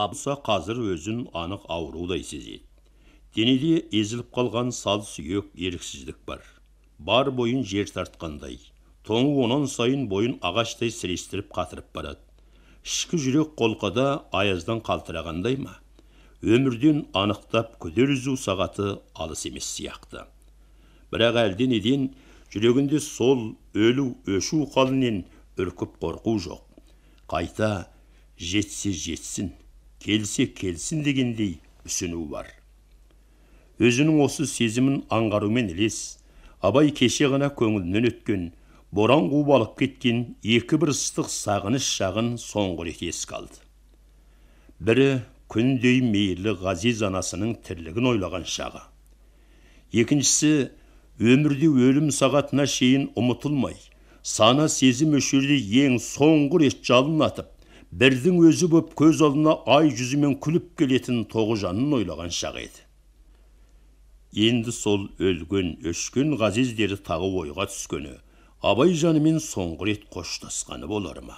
абыса қазір өзін анық аурудай сезеді денеде езіліп қалған сал сүйек еріксіздік бар бар бойын жер тартқандай тоңы онан сайын бойын ағаштай сірестіріп қатырып барады ішкі жүрек қолқада аяздан қалтырағандай ма өмірден анықтап күдер үзу сағаты алыс емес сияқты бірақ әлденеден жүрегінде сол өлу өшу қалынен үркіп қорқу жоқ қайта жетсе жетсін келсе келсін дегендей үсіну бар өзінің осы сезімін аңғарумен ілес абай кеше ғана көңілінен өткен боран қуып кеткен екі бір ыстық сағыныш шағын соңғы рет еске алды бірі күндей мейірлі ғазиз анасының тірлігін ойлаған шағы екіншісі өмірде өлім сағатына шейін ұмытылмай сана сезім өшерде ең соңғы рет жалын атып бірдің өзі боп көз алдына ай жүзімен күліп келетін тоғыжанын ойлаған шақ еді енді сол өлген өшкен ғазиздері тағы ойға түскені абай жанымен соңғы рет қоштасқаны болар ма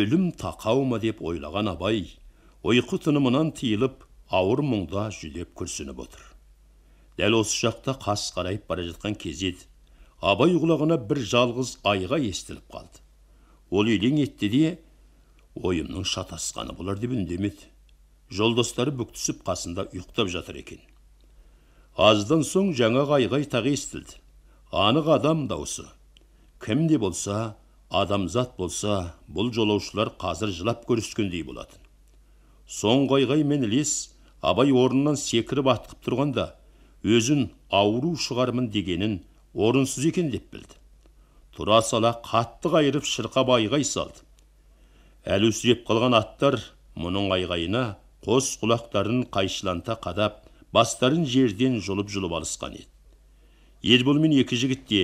өлім тақау ма деп ойлаған абай ұйқы тынымынан тыйылып ауыр мұңда жүдеп күрсініп отыр дәл осы шақта қас қарайып бара жатқан кез абай құлағына бір жалғыз айға естіліп қалды ол елең етті де ойымның шатасқаны болар деп үндемеді жолдастары бүктісіп қасында ұйықтап жатыр екен аздан соң жаңа айғай тағы естілді анық адам даусы кім де болса адамзат болса бұл жолаушылар қазір жылап көріскендей болатын Соң айғай мен лес абай орнынан секіріп атқып тұрғанда өзін ауру шығармын дегенін орынсыз екен деп білді тұра сала қатты қайырып шырқап айғай салды үсіреп қалған аттар мұның айғайына қос құлақтарын қайшыланта қадап бастарын жерден жұлып жұлып алысқан еді ербол мен екі жігіт те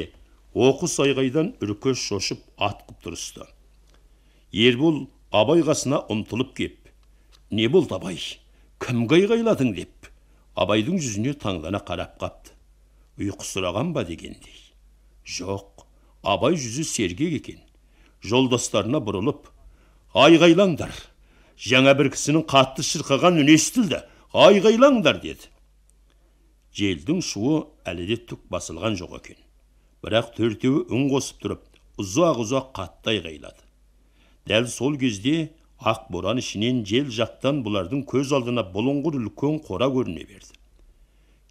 оқыс айғайдан үрке шошып атқып тұрысты ербол абай қасына ұмтылып кеп не болды абай кімге айғайладың деп абайдың жүзіне таңдана қарап қапты ұйқысыраған ба дегендей жоқ абай жүзі сергек екен жолдастарына бұрылып айғайлаңдар жаңа бір кісінің қатты шырқаған үні естілді айғайлаңдар деді желдің шуы әлі де түк басылған жоқ екен бірақ төртеуі үн қосып тұрып ұзақ ұзақ қатты айғайлады дәл сол кезде ақ боран ішінен жел жақтан бұлардың көз алдына бұлыңғыр үлкен қора көріне берді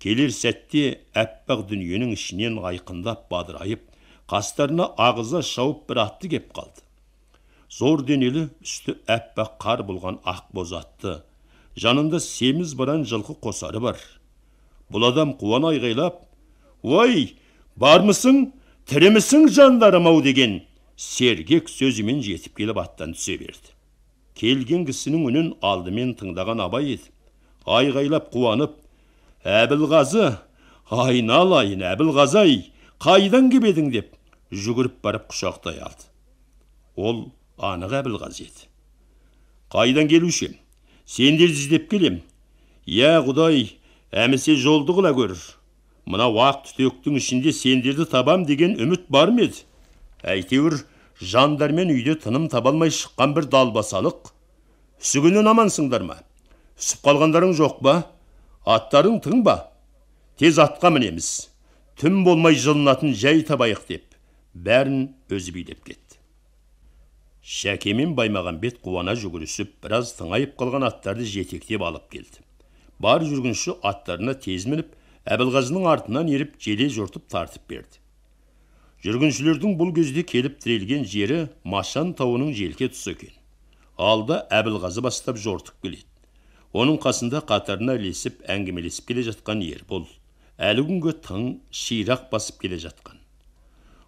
келер сәтте әппақ дүниенің ішінен айқындап бадырайып қастарына ағыза шауып бір атты кеп қалды зор денелі үсті әппақ қар болған ақ боз атты жанында семіз баран жылқы қосары бар бұл адам қуана айғайлап ой бармысың тірімісің жандарым ау деген сергек сөзімен жетіп келіп аттан түсе берді келген кісінің үнін алдымен тыңдаған абай еді. айғайлап қуанып әбілғазы айналайын әбілғазы ай қайдан кеп едің деп жүгіріп барып құшақтай алды ол анық еді қайдан келуші ем сендерді іздеп келем иә құдай әмісе жолды қыла көрір. мына уақ түтектің ішінде сендерді табам деген үміт бар ма еді әйтеуір жандармен үйде тыным таба алмай шыққан бір далбасалық үсігінен амансыңдар ма үсіп қалғандарың жоқ па аттарың тың ба тез атқа мінеміз түн болмай жылынатын жай табайық деп бәрін өзі билеп кетті шәке баймаған бет қуана жүгірісіп біраз тыңайып қалған аттарды жетектеп алып келді бар жүргінші аттарына тез мініп әбілғазының артынан еріп желе жортып тартып берді жүргіншілердің бұл кезде келіп тірелген жері машан тауының желке тұсы екен алда әбілғазы бастап жортып келеді оның қасында қатарына ілесіп әңгімелесіп келе жатқан ер әлі күнге тың ширақ басып келе жатқан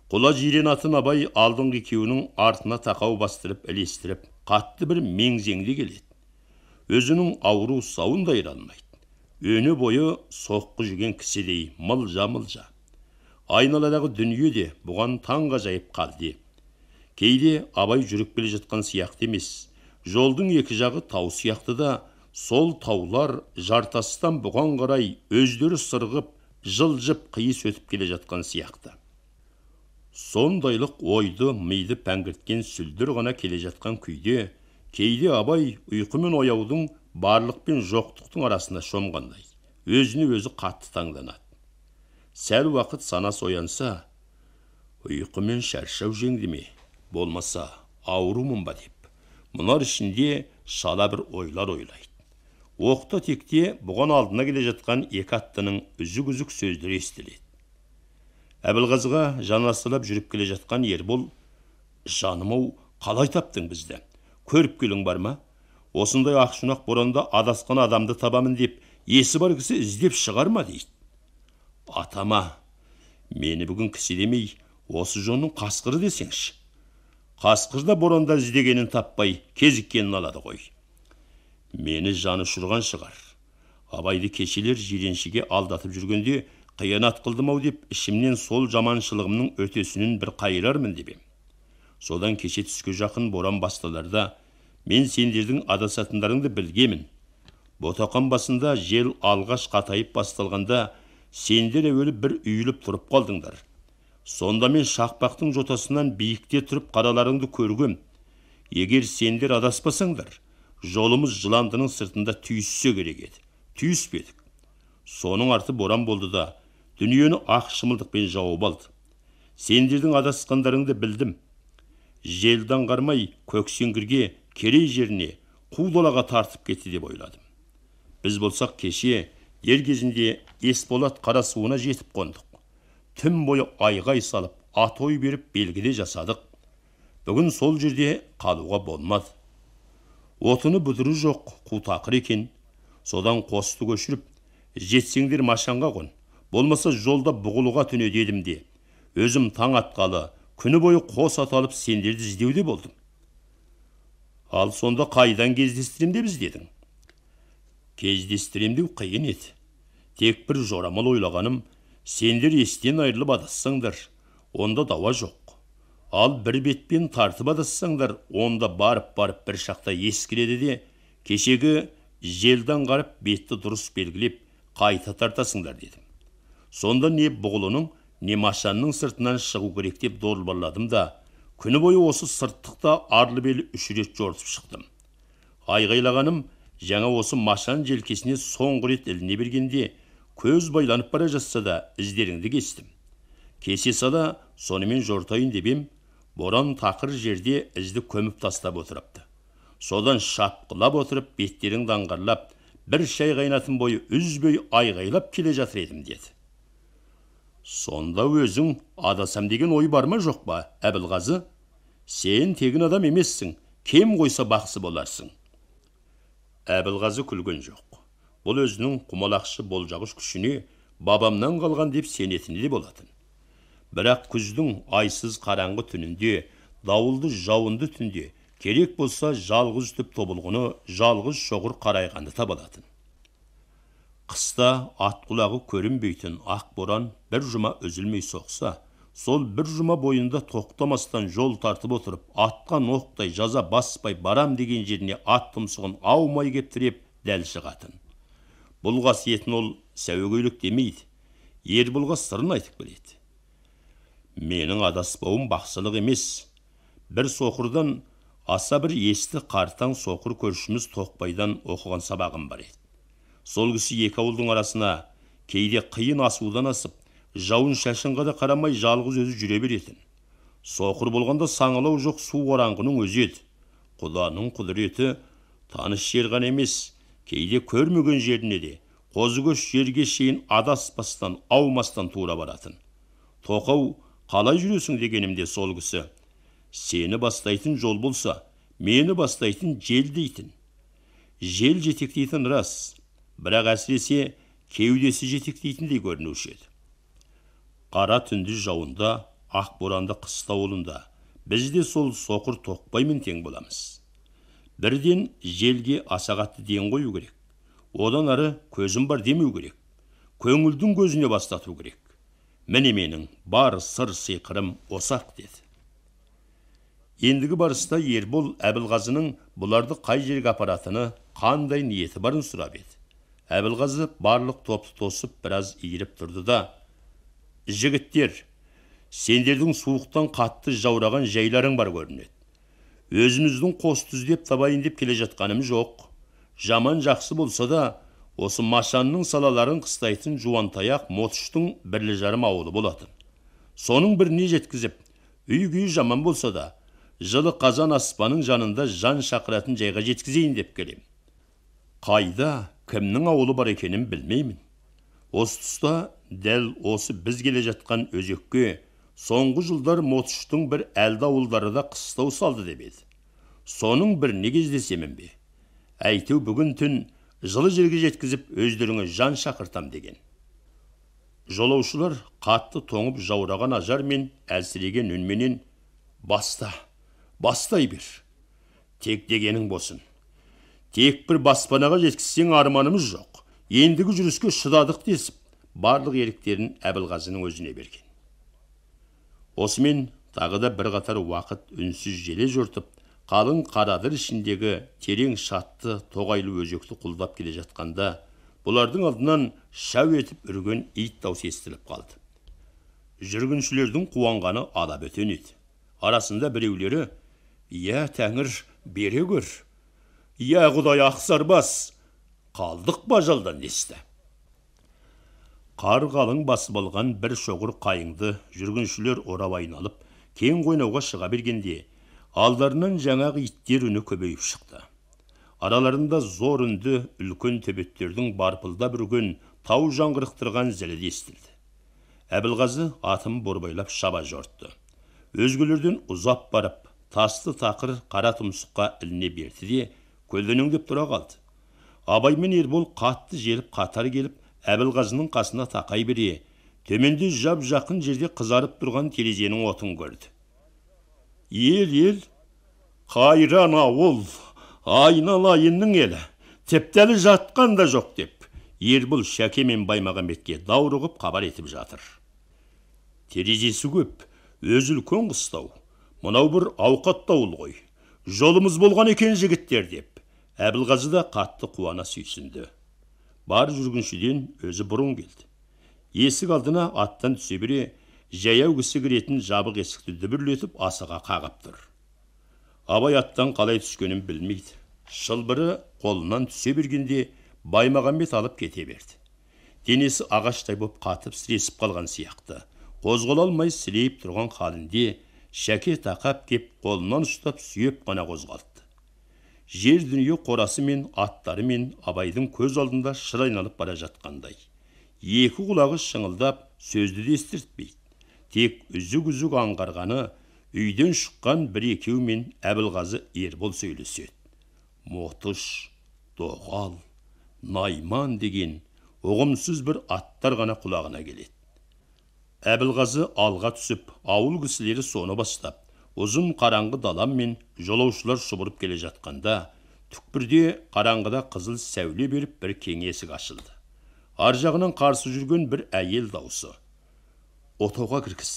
құла жирен атын абай алдыңғы екеуінің артына тақау бастырып ілестіріп қатты бір меңзеңде келеді өзінің ауру сауын да айыра өні бойы соққы жеген кісідей мылжа мылжа айналадағы дүние де бұған жайып қалды кейде абай жүріп келе жатқан сияқты емес жолдың екі жағы тау сияқты да сол таулар жартастан бұған қарай өздері сырғып жылжып қиыс өтіп келе жатқан сияқты сондайлық ойды миды пәңгірткен сүлдір ғана келе жатқан күйде кейде абай ұйқы мен ояудың барлық пен жоқтықтың арасында шомғандай өзіне өзі қатты таңданады сәл уақыт санасы оянса ұйқы мен шаршау жеңді болмаса аурумын ба деп мұнар ішінде шала бір ойлар ойлайды оқта текте бұған алдына келе жатқан екі аттының үзік үзік сөздері естіледі әбілғазыға жанасалап жүріп келе жатқан ербол жаным ау қалай таптың бізді көріп келің бар ма осындай ақшұнақ боранда адасқан адамды табамын деп есі бар кісі іздеп шығар ма дейді атама мені бүгін демей осы жонның қасқыры десеңші қасқыр да боранда іздегенін таппай кезіккенін алады ғой мені жаны ұшырған шығар абайды кешелер жиреншіге алдатып жүргенде қиянат қылдым ау деп ішімнен сол жаманшылығымның өтесінін бір қайырармын деп ем содан кеше түске жақын боран басталарда мен сендердің адасатындарыңды білгемін ботақан басында жел алғаш қатайып басталғанда сендер әуелі бір үйіліп тұрып қалдыңдар сонда мен шақпақтың жотасынан биікте тұрып қараларыңды көргем егер сендер адаспасаңдар жолымыз жыландының сыртында түйіссе керек еді түйіспедік соның арты боран болды да дүниені ақ шымылдықпен жауып алды сендердің адасқандарыңды білдім желді аңғармай көксеңгірге керей жеріне қу далаға тартып кетті деп ойладым біз болсақ кеше дер кезінде есболат қарасуына жетіп қондық түн бойы айғай салып атой беріп белгіде жасадық бүгін сол жерде қалуға болмады отыны бұдыры жоқ қу тақыр екен содан қосты көшіріп жетсеңдер машанға қон болмаса жолда бұғылуға түне дедім де өзім таң атқалы күні бойы қос аталып сендерді іздеуде болдым ал сонда қайдан кездестірем деп іздедің кездестірем деу қиын еді тек бір жорамал ойлағаным сендер естен айырылып адассаңдар онда дауа жоқ ал бір бетпен тартып адассаңдар онда барып барып бір шақта ескіреді де кешегі желді аңғарып бетті дұрыс белгілеп қайта тартасыңдар дедім сонда не бұғылының не машанның сыртынан шығу керек деп дорбарладым да күні бойы осы сырттықта арлы белі үш рет жортып шықтым айғайлағаным жаңа осы машан желкесіне соңғы рет іліне бергенде көз байланып бара жатса да іздеріңді кестім кесе сала сонымен жортайын деп ем боран тақыр жерде ізді көміп тастап отырыпты содан шапқылап отырып беттерің аңғарлап бір шай қайнатын бойы үзбей айғайлап келе жатыр едім деді сонда өзің адасам деген ой бар ма жоқ па әбілғазы сен тегін адам емессің кем қойса бақсы боларсың әбілғазы күлген жоқ бұл өзінің құмалақшы болжағыш күшіне бабамнан қалған деп сенетіні де болатын бірақ күздің айсыз қараңғы түнінде дауылды жауынды түнде керек болса жалғыз түп тобылғыны жалғыз шоғыр қарайғанды таба қыста ат құлағы көрінбейтін ақ боран бір жұма үзілмей соқса сол бір жұма бойында тоқтамастан жол тартып отырып атқа ноқтай жаза баспай барам деген жеріне ат тұмсығын аумай кеп тіреп дәл шығатын бұл қасиетін ол сәуегейлік демейді ер ерболға сырын айтып келеді менің адаспауым бақсылық емес бір соқырдан аса бір есті қартаң соқыр көршіміз тоқбайдан оқыған сабағым бар еді сол кісі екі ауылдың арасына кейде қиын асудан асып жауын шашынға да қарамай жалғыз өзі жүре беретін соқыр болғанда саңылау жоқ су қараңғының өзі еді құданың құдіреті таныс жер ғана емес кейде көрмеген жеріне де қозыкөш жерге шейін адаспастан аумастан тура баратын тоқау қалай жүресің дегенімде сол кісі сені бастайтын жол болса мені бастайтын жел дейтін жел жетектейтін рас бірақ әсіресе кеудесі жетектейтіндей көрінуші еді қара түнді жауында ақ боранды қыстауылында біз де сол соқыр тоқпаймен тең боламыз бірден желге аса қатты ден қою керек одан ары көзім бар демеу керек көңілдің көзіне бастату керек міне менің бар сыр сиқырым осақ деді ендігі барыста ербол әбілғазының бұларды қай жерге апаратыны қандай ниеті барын сұрап еді әбілғазы барлық топты тосып біраз иіріп тұрды да жігіттер сендердің суықтан қатты жаураған жайларың бар көрінеді өзіміздің қос түздеп табайын деп келе жатқаным жоқ жаман жақсы болса да осы машанның салаларын қыстайтын жуантаяқ мотыштың бірлі жарым ауылы болатын соның біріне жеткізіп үй күйі жаман болса да жылы қазан аспанның жанында жан шақыратын жайға жеткізейін деп келем. қайда кімнің ауылы бар екенін білмеймін осы тұста дәл осы біз келе жатқан өзекке соңғы жылдар мотыштың бір әлді ауылдары да қыстау салды деп еді соның біріне кездесемін бе әйтеу бүгін түн жылы жерге жеткізіп өздеріңе жан шақыртам деген жолаушылар қатты тоңып жаураған ажар мен әлсіреген үнменен баста бастай бер тек дегенің болсын тек бір баспанаға жеткізсең арманымыз жоқ ендігі жүріске шыдадық десіп барлық еріктерін әбілғазының өзіне берген осымен тағы да бірқатар уақыт үнсіз желе жортып қалың қарадыр ішіндегі терең шатты тоғайлы өзекті құлдап келе жатқанда бұлардың алдынан шәу етіп үрген ит даусы естіліп қалды жүргіншілердің қуанғаны ада бөтен еді арасында біреулері иә тәңір бере көр иә құдай ақсарбас қалдық жалдан десті қар қалың басып алған бір шоғыр қайыңды жүргіншілер орап айналып кең қойнауға шыға бергенде алдарынан жаңағы иттер үні көбейіп шықты араларында зор үнді үлкен төбеттердің барпылдап үрген тау жаңғырықтырған зілі естілді әбілғазы атын борбайлап шаба жортты өзгелерден ұзап барып тасты тақыр қара тұмсыққа іліне берді де көлденеңдеп деп тұра қалды абай мен ербол қатты желіп қатар келіп әбілғазының қасына тақай бере төменде жап жақын жерде қызарып тұрған терезенің отын көрді ел ел қайран ауыл айналайынның елі тептәлі жатқан да жоқ деп ербол шәке мен баймағамбетке даурығып хабар етіп жатыр терезесі көп өзі үлкен қыстау мынау бір ауқатты ауыл ғой жолымыз болған екен жігіттер деп әбілғазы да қатты қуана сүйсінді бар жүргіншіден өзі бұрын келді есік алдына аттан түсе бере жаяу кісі кіретін жабық есікті дүбірлетіп асыға қағып тұр абай аттан қалай түскенін білмейді шылбыры қолынан түсе бергенде баймағамбет алып кете берді денесі ағаштай боп қатып сіресіп қалған сияқты қозғала алмай сілейіп тұрған халінде шәке тақап кеп қолынан ұстап сүйеп қана қозғалды жер дүние қорасы мен аттары мен абайдың көз алдында шыр айналып бара жатқандай екі құлағы шыңылдап сөзді де естіртпейді тек үзік үзік аңғарғаны үйден шыққан бір екеу мен әбілғазы ербол сөйлеседі мотыш доғал найман деген ұғымсыз бір аттар ғана құлағына келеді әбілғазы алға түсіп ауыл кісілері соны бастап ұзын қараңғы мен жолаушылар шұбырып келе жатқанда түкпірде қараңғыда қызыл сәуле беріп бір кең есік ашылды ар жағынан қарсы жүрген бір әйел даусы отауға кіргіз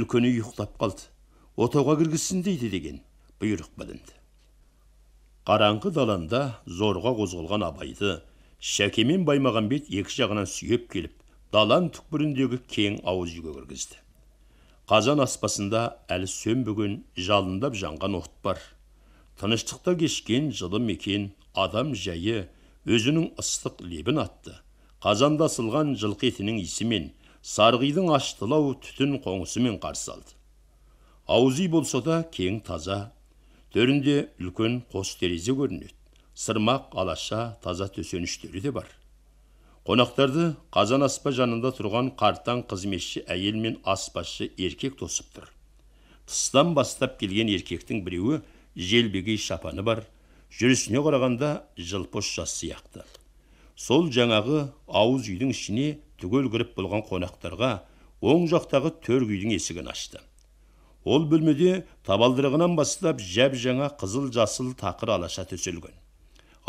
үлкені ұйықтап қалды отауға кіргізсін дейді деген бұйрық білінді қараңғы даланда зорға қозғалған абайды шәке мен баймағамбет екі жағынан сүйеп келіп далан түкпіріндегі кең ауыз үйге кіргізді қазан аспасында әлі сөнбеген жалындап жанған от бар тыныштықта кешкен жылы мекен адам жайы өзінің ыстық лебін атты қазанда сылған жылқы етінің иісімен сарғидың аштылау түтін қоңысымен қарсы алды ауыз үй болса да кең таза төрінде үлкен қос терезе көрінеді сырмақ алаша таза төсеніштері де бар қонақтарды қазан аспа жанында тұрған қартан қызметші әйел мен аспазшы еркек тосып тұр тыстан бастап келген еркектің біреуі желбегей шапаны бар жүрісіне қарағанда жылпош жас сияқты сол жаңағы ауыз үйдің ішіне түгел кіріп болған қонақтарға оң жақтағы төргі үйдің есігін ашты ол бөлмеде табалдырығынан бастап жап жаңа қызыл жасыл тақыр алаша төселген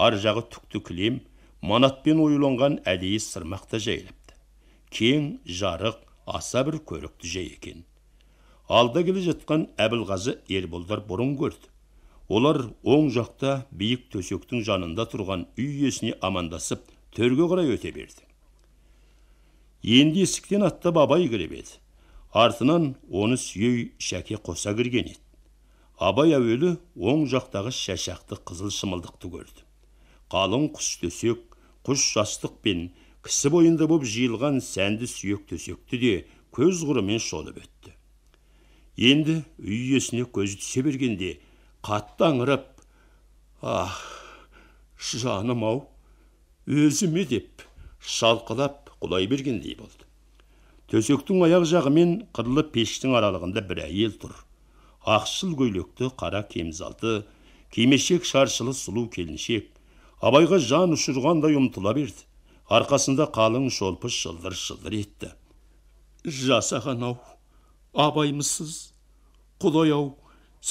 ар жағы түкті кілем манатпен ойланған әдейі сырмақ та жайылыпты жарық аса бір көрікті жай екен алда келе жатқан әбілғазы ерболдар бұрын көрді олар оң жақта биік төсектің жанында тұрған үй иесіне амандасып төрге қарай өте берді енді есіктен аттап абай кіріп еді артынан оны сүйей шәке қоса кірген еді абай әуелі оң жақтағы шашақты қызыл шымылдықты көрді қалың құс төсек Құш жастық пен кісі бойында боп жиылған сәнді сүйек төсекті де көз құрымен шолып өтті енді үй иесіне көзі түсе бергенде қатты аңырып ах жаным ау өзіме деп шалқылап құлай бергендей болды төсектің аяқ жағы мен қырлы пештің аралығында бір әйел тұр ақшыл көйлекті қара кемзалты кимешек шаршылы сұлу келіншек абайға жан ұшырғандай ұмтыла берді арқасында қалың шолпы шылдыр шылдыр етті жасаған ау абаймысыз құдай ау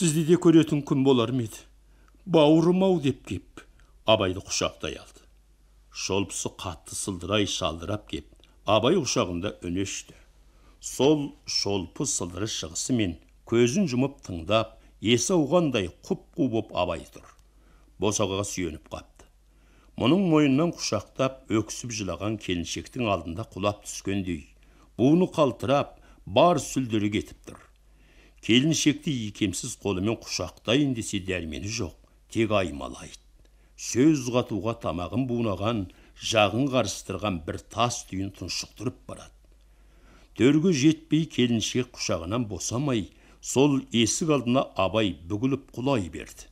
сізді де көретін күн болар ма еді бауырым ау деп кеп абайды құшақтай алды шолпысы қатты сылдырай шалдырап кеп абай құшағында өнешті. сол шолпы сылдыры шығысымен көзін жұмып тыңдап есі ауғандай құп қу боп абай тұр босағаға сүйеніп қап мұның мойнынан құшақтап өксіп жылаған келіншектің алдында құлап түскендей буыны қалтырап бар сүлдірі кетіп тұр келіншекті икемсіз қолымен құшақтайын десе дәрмені жоқ тек аймалайды сөз қатуға тамағын бунаған жағын қарыстырған бір тас түйін тұншықтырып барады Төргі жетпей келіншек құшағынан босамай сол есік алдына абай бүгіліп құлай берді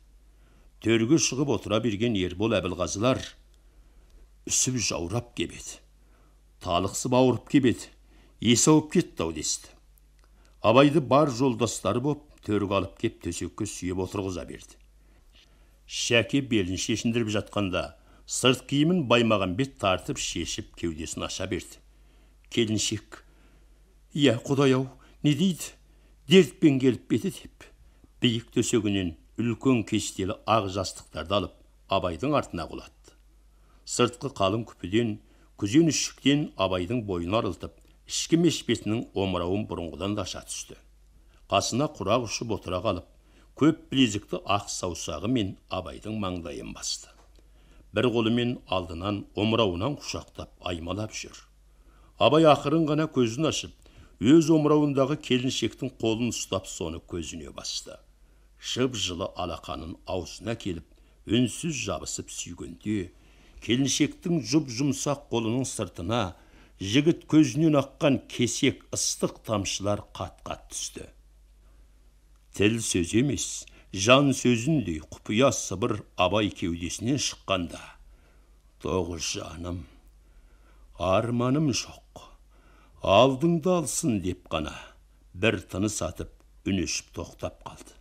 төргі шығып отыра берген ербол әбілғазылар үсіп жаурап еді талықсып ауырып еді есі ауып кетті ау десті абайды бар жолдастары боп төрге алып кеп төсекке сүйеп отырғыза берді шәке белін шешіндіріп жатқанда сырт киімін баймағамбет тартып шешіп кеудесін аша берді келіншек иә құдай ау не дейді дертпен келіп пе деп биік төсегінен үлкен кестелі ақ жастықтарды алып абайдың артына құлатты сыртқы қалың күпіден күзен үшіктен абайдың бойын арылтып ішкі мешпетінің омырауын бұрынғыдан да аша түсті қасына құрақ ұшып отыра қалып көп білезікті ақ мен абайдың маңдайын басты бір қолымен алдынан омырауынан құшақтап аймалап жүр абай ақырын ғана көзін ашып өз омырауындағы келіншектің қолын ұстап соны көзіне басты шып жылы алақанын аузына келіп үнсіз жабысып сүйгенде келіншектің жұп жұмсақ қолының сыртына жігіт көзінен аққан кесек ыстық тамшылар қат қат түсті тіл сөз емес жан сөзіндей құпия сыбыр абай кеудесінен шыққанда тоғыз жаным арманым жоқ алдыңда алсын деп қана бір тыныс атып үнешіп тоқтап қалды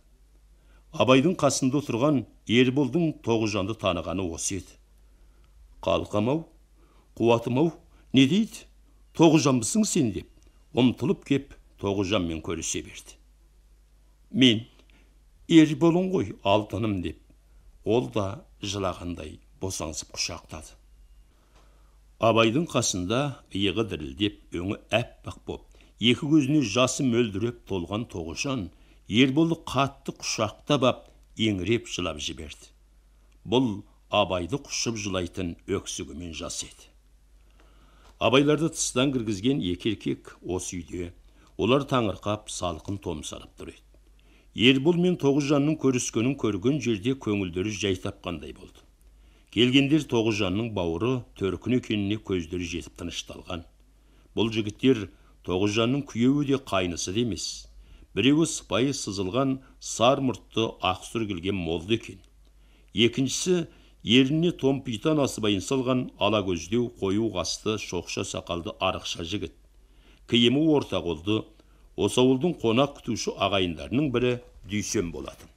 абайдың қасында отырған ерболдың тоғыжанды танығаны осы еді қалқам ау қуатым ау не дейді тоғжанбысың сен деп ұмтылып кеп тоғыжанмен көрісе берді мен Ерболың ғой алтыным деп ол да жылағандай босаңсып құшақтады абайдың қасында иығы дірілдеп өңі әппақ боп екі көзіне жасы мөлдіреп толған тоғышан ерболды қатты құшақтап ап еңіреп жылап жіберді бұл абайды құшып жылайтын өксігімен жас еді абайларды тыстан кіргізген екі еркек осы үйде олар таңырқап салқын томсарып тұр еді ербол мен тоғызжанның көріскенін көрген жерде көңілдері жай тапқандай болды келгендер тоғызжанның бауыры төркіні екеніне көздері жетіп тынышталған бұл жігіттер тоғызжанның күйеуі де қайнысы да біреуі сыпайы сызылған сар мұртты ақ сүргілген молды екен екіншісі еліне томпитан асыбайын салған ала көздеу қою қасты шоқша сақалды арықша жігіт киімі орта қолды осы ауылдың қонақ күтуші ағайындарының бірі дүйсен болатын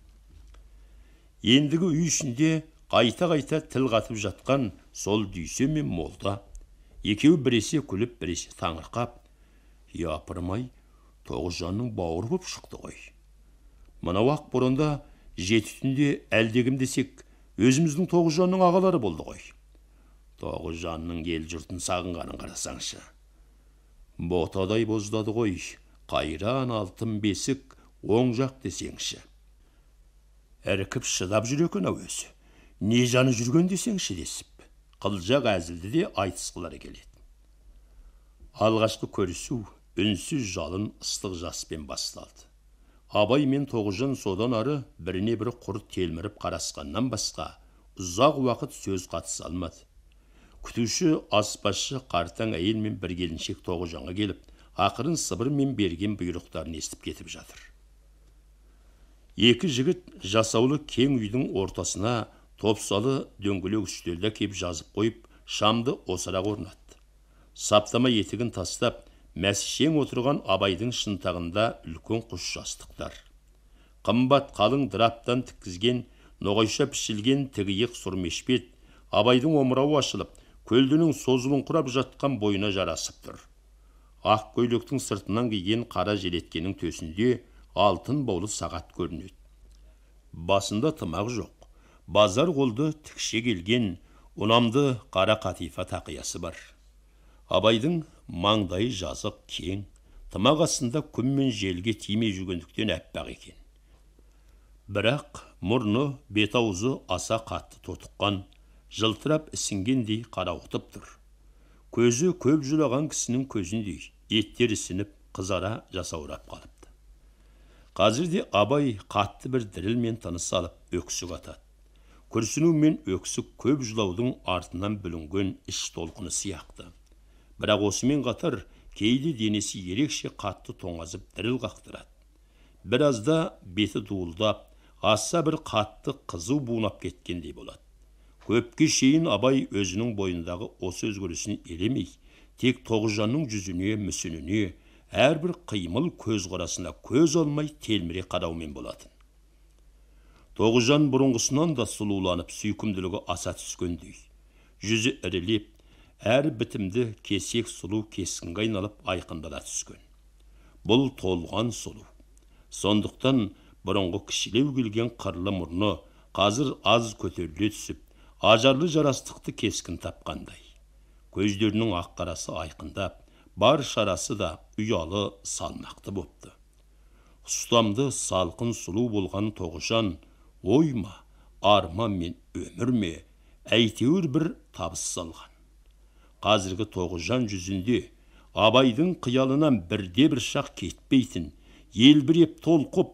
ендігі үй ішінде қайта қайта тіл қатып жатқан сол дүйсен мен молда екеуі біресе күліп біресе таңырқап япырмай тоғызжанның бауыры боп шықты ғой мынау ақ бұрында жеті түнде әлдекім десек өзіміздің тоғызжанның ағалары болды ғой тоғызжанның ел жұртын сағынғанын қарасаңшы ботадай боздады ғой қайран алтын бесік оң жақ десеңші іркіп шыдап жүр екен ау өзі не жаны жүрген десеңші десіп қылжақ әзілді де айтысқылары келеді алғашқы көрісу үнсіз жалын ыстық жаспен басталды абай мен тоғжан содан ары біріне бірі құр телміріп қарасқаннан басқа ұзақ уақыт сөз қатыса алмады күтуші аспазшы қартаң әйел мен бір келіншек тоғжанға келіп ақырын сыбырмен берген бұйрықтарын естіп кетіп жатыр екі жігіт жасаулы кең үйдің ортасына топсалы дөңгелек үстелді кеп жазып қойып шамды осырақ орнатты саптама етігін тастап мәсшең отырған абайдың шынтағында үлкен құс жастықтар қымбат қалың дыраптан тіккізген ноғайша пішілген тігиық сұрмешпет, абайдың омырауы ашылып көлдінің құрап жатқан бойына жарасып тұр ақ көйлектің сыртынан киген қара желеткенің төсінде алтын баулы сағат көрінеді басында тымақ жоқ базар қолды тікше келген ұнамды қара қатифа тақиясы бар абайдың маңдайы жазық кең тымақ астында күн мен желге тимей жүргендіктен аппақ екен бірақ мұрны бет аузы аса қатты тотыққан жылтырап ісінгендей қарауытып тұр көзі көп жұлаған кісінің көзіндей еттері ісініп қызара жасаурап қалыпты қазірде абай қатты бір дірілмен тыныс алып өксік атады күрсіну мен өксік көп жылаудың артынан бүлінген іш толқыны сияқты бірақ осымен қатар кейде денесі ерекше қатты тоңазып діріл қақтырады біразда беті дуылдап аса бір қатты қызу буынап кеткендей болады көпке шейін абай өзінің бойындағы осы өзгерісін елемей тек тоғызжанның жүзіне мүсініне әрбір қимыл көзқарасына көз алмай телміре қараумен болатын тоғызжан бұрынғысынан да сұлуланып сүйкімділігі аса түскендей жүзі ірілеп әр бітімді кесек сұлу кескінге айналып айқындала түскен бұл толған сұлу сондықтан бұрынғы кішілеу келген қырлы мұрны қазір аз көтеріле түсіп ажарлы жарастықты кескін тапқандай көздерінің ақ қарасы айқындап бар шарасы да ұялы салмақты бопты ұстамды салқын сұлу болған тоғышан ойма арма мен өмір ме әйтеуір бір табыс салған қазіргі тоғызжан жүзінде абайдың қиялынан бірде бір шақ кетпейтін елбіреп толқып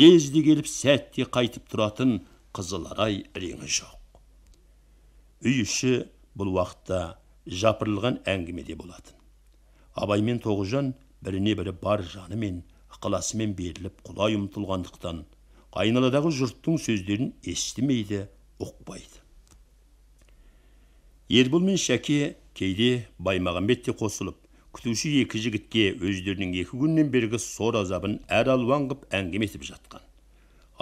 лезде келіп сәтте қайтып тұратын қызыларай реңі жоқ үй іші бұл уақытта жапырылған әңгімеде болатын абай мен тоғызжан біріне бірі бар жанымен ықыласымен беріліп құлай ұмтылғандықтан айналадағы жұрттың сөздерін естімейді ұқпайды ербол мен шәке кейде баймағамбет те қосылып күтуші екі жігітке өздерінің екі күннен бергі сор азабын әр алуан қып әңгіме етіп жатқан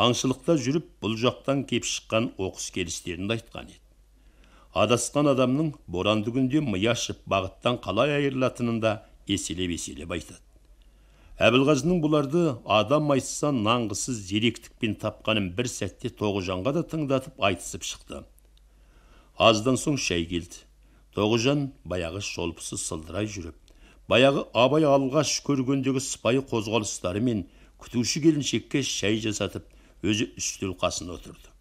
аңшылықта жүріп бұл жақтан кеп шыққан оқыс келістерін айтқан еді адасқан адамның боранды күнде миы ашып бағыттан қалай айырылатынын да еселеп еселеп айтады әбілғазының бұларды адам айтса нанғысыз зеректікпен тапқанын бір сәтте тоғыжанға да тыңдатып айтысып шықты аздан соң шай келді тоғыжан баяғы шолпысы сылдырай жүріп баяғы абай алғаш көргендегі сыпайы қозғалыстарымен күтуші келіншекке шай жасатып өзі үстел қасына отырды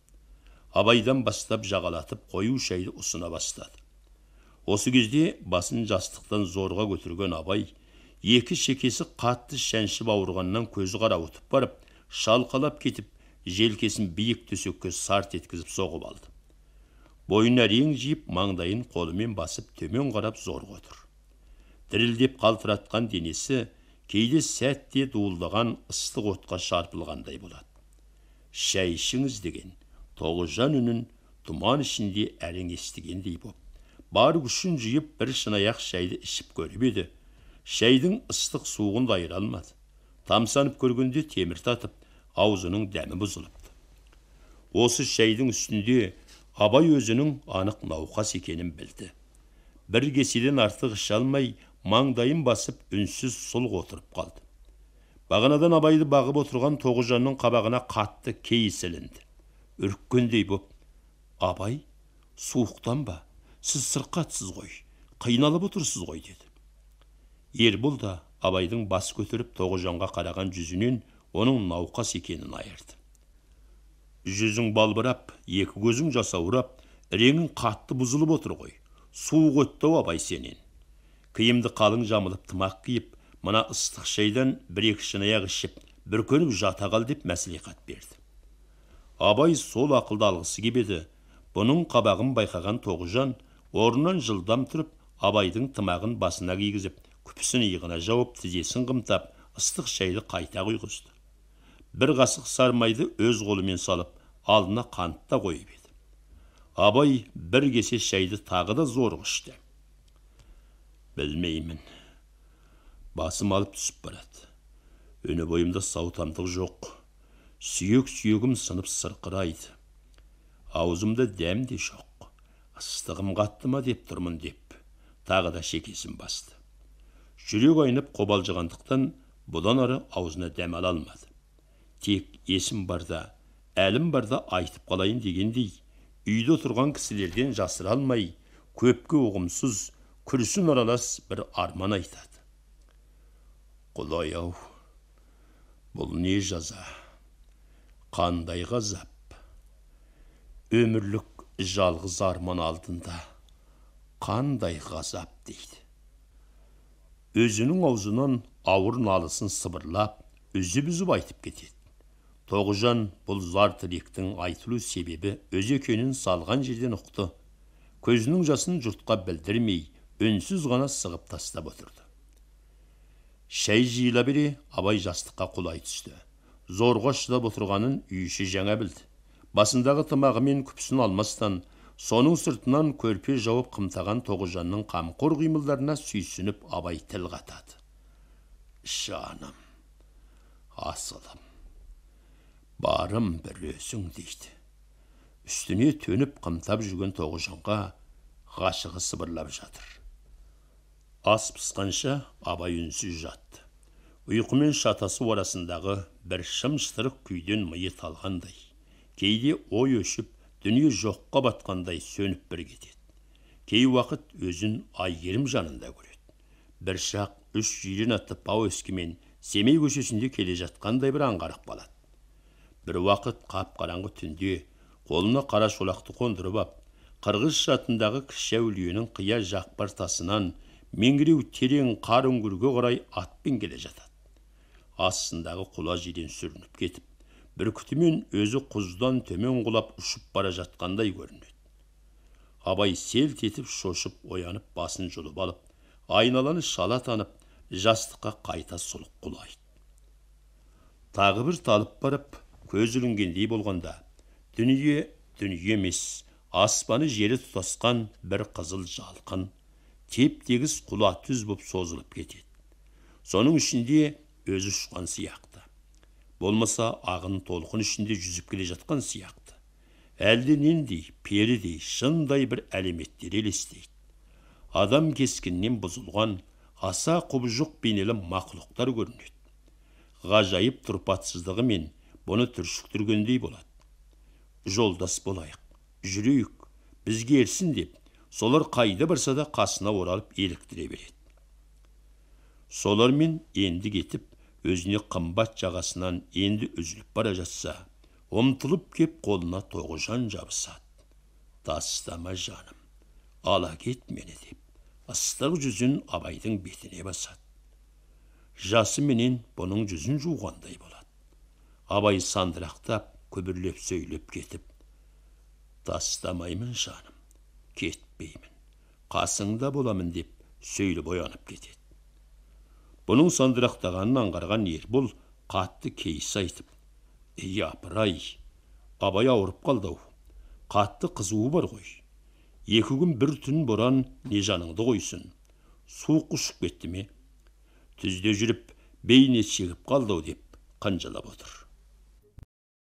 абайдан бастап жағалатып қою шайды ұсына бастады осы кезде басын жастықтан зорға көтерген абай екі шекесі қатты шәншіп ауырғаннан көзі қарауытып барып шалқалап кетіп желкесін биік төсекке сарт еткізіп соғып алды бойына рең жиып маңдайын қолымен басып төмен қарап зор отыр дірілдеп қалтыратқан денесі кейде сәтте дуылдаған ыстық отқа шарпылғандай болады шәй ішіңіз деген тоғызжан үнін тұман ішінде әрең естігендей боп бар күшін жиып бір шынаяқ шәйді ішіп көріп еді шәйдің ыстық суығын айыра алмады тамсанып көргенде темір татып аузының дәмі бұзылыпты осы шәйдің үстінде абай өзінің анық науқас екенін білді бір кеседен артық іше алмай маңдайын басып үнсіз сұлқ отырып қалды бағанадан абайды бағып отырған тоғыжанның қабағына қатты кейіс ілінді үріккендей боп абай суықтан ба сіз сырқатсыз ғой қиналып отырсыз ғой деді ербол да абайдың бас көтеріп тоғыжанға қараған жүзінен оның науқас екенін айырды жүзің балбырап екі көзің жасаурап іреңің қатты бұзылып отыр ғой суық өтті абай сенен киімді қалың жамылып тымақ киіп мына ыстық шайдан бір екі шынаяқ ішіп бүркеніп жата қал деп мәслихат берді абай сол ақылды алғысы кеп еді бұның қабағын байқаған тоғжан орнынан жылдам тұрып абайдың тымағын басына кигізіп күпісін иығына жауып тізесін қымтап ыстық шайды қайта құйғызды бір қасық сармайды өз қолымен салып алдына қантта қойып еді абай бір кесе шайды тағы да зор ішті білмеймін басым алып түсіп барады өне бойымда саутамдық жоқ сүйек сүйегім сынып сырқырайды аузымда дәм де жоқ ыстығым қатты ма деп тұрмын деп тағы да шекесін басты жүрек айнып қобалжығандықтан бұдан ары аузына дәм ала алмады тек есім барда әлім барда айтып қалайын дегендей үйде отырған кісілерден жасыра алмай көпке ұғымсыз күрсін аралас бір арман айтады құдай ау бұл не жаза қандай ғазап өмірлік жалғыз арман алдында қандай ғазап дейді өзінің аузынан ауыр налысын сыбырлап үзіп үзіп айтып кетеді тоғжан бұл зар тілектің айтылу себебі өзі екенін салған жерден ұқты көзінің жасын жұртқа білдірмей үнсіз ғана сығып тастап отырды Шай жиыла бере абай жастыққа құлай түсті зорға шыдап отырғанын үйші жаңа білді басындағы тымағы мен күпісін алмастан соның сыртынан көрпе жауып қымтаған тоғыжанның қамқор қимылдарына сүйсініп абай тіл қатады жаным асылым барым бір өсің дейді үстіне төніп қымтап жүрген тоғжанға ғашығы сыбырлап жатыр ас пысқанша абай үнсіз жатты ұйқы мен шатасу арасындағы бір шым шытырық күйден миы талғандай кейде ой өшіп дүние жоққа батқандай сөніп бір кетеді кей уақыт өзін әйгерім жанында көреді бір шақ үш жирен атты ау өскемен семей көшесінде келе жатқандай бір аңғарып қалады бір уақыт қап қараңғы түнде қолына қара шолақты қондырып ап қырғыз жатындағы кіші әулиенің қия жақпар тасынан меңіреу терең қар үңгірге қарай атпен келе жатады астындағы құла жирен сүрініп кетіп бүркітімен өзі құздан төмен құлап ұшып бара жатқандай көрінеді абай селт етіп шошып оянып басын жұлып алып айналаны шала танып жастыққа қайта сұлық құлайды тағы бір талып барып көз ілінгендей болғанда дүние дүние емес аспаны жері тұтасқан бір қызыл жалқын теп тегіс құла түз боп созылып кетеді соның ішінде өзі ұшқан сияқты болмаса ағын толқын ішінде жүзіп келе жатқан сияқты әлденендей перідей шындай бір әлеметтер елестейді адам кескіннен бұзылған аса құбыжық бейнелі мақұлықтар көрінеді ғажайып мен бұны түршіктіргендей болады жолдас болайық жүрейік бізге ерсін деп солар қайда барса да қасына оралып еліктіре береді солармен енді кетіп өзіне қымбат жағасынан енді үзіліп бара жатса ұмтылып кеп қолына тоғыжан жабысады тастама жаным ала кет мені деп ыстық жүзін абайдың бетіне басады жасы менен бұның жүзін жуғандай болады абай сандырақтап күбірлеп сөйлеп кетіп тастамаймын жаным кетпеймін қасыңда боламын деп сөйлеп оянып кетеді бұның сандырақтағанын аңғарған ербол қатты кейіс айтып ей апырай абай ауырып қалды ау қатты қызуы бар ғой екі күн бір түн боран не жаныңды қойсын суық ұшып кетті ме түзде жүріп бейне шегіп қалды ау деп қанжалап отыр